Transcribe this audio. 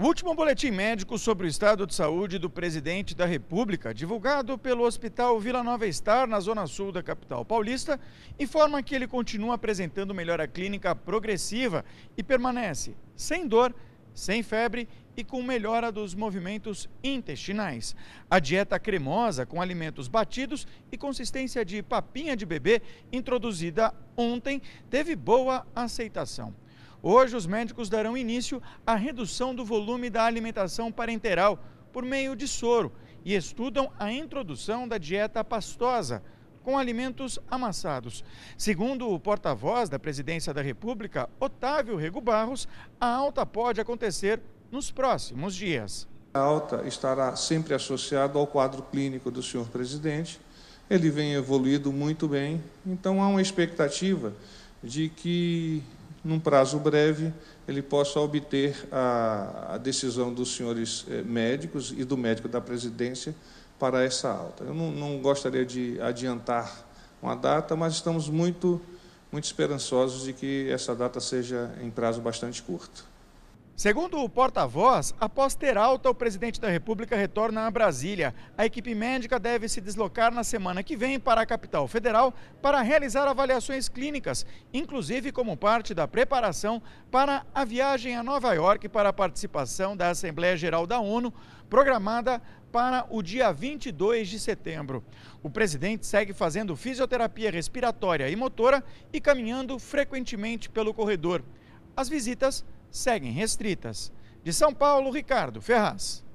O último boletim médico sobre o estado de saúde do presidente da República, divulgado pelo Hospital Vila Nova Estar, na zona sul da capital paulista, informa que ele continua apresentando melhora clínica progressiva e permanece sem dor, sem febre e com melhora dos movimentos intestinais. A dieta cremosa com alimentos batidos e consistência de papinha de bebê, introduzida ontem, teve boa aceitação. Hoje, os médicos darão início à redução do volume da alimentação parenteral por meio de soro e estudam a introdução da dieta pastosa com alimentos amassados. Segundo o porta-voz da Presidência da República, Otávio Rego Barros, a alta pode acontecer nos próximos dias. A alta estará sempre associada ao quadro clínico do senhor presidente. Ele vem evoluído muito bem, então há uma expectativa de que num prazo breve, ele possa obter a, a decisão dos senhores eh, médicos e do médico da presidência para essa alta. Eu não, não, gostaria de adiantar uma data, mas estamos muito, muito esperançosos de que essa data seja em prazo bastante curto. Segundo o porta-voz, após ter alta, o presidente da República retorna a Brasília. A equipe médica deve se deslocar na semana que vem para a capital federal para realizar avaliações clínicas, inclusive como parte da preparação para a viagem a Nova York para a participação da Assembleia Geral da ONU, programada para o dia 22 de setembro. O presidente segue fazendo fisioterapia respiratória e motora e caminhando frequentemente pelo corredor. As visitas seguem restritas. De São Paulo, Ricardo Ferraz.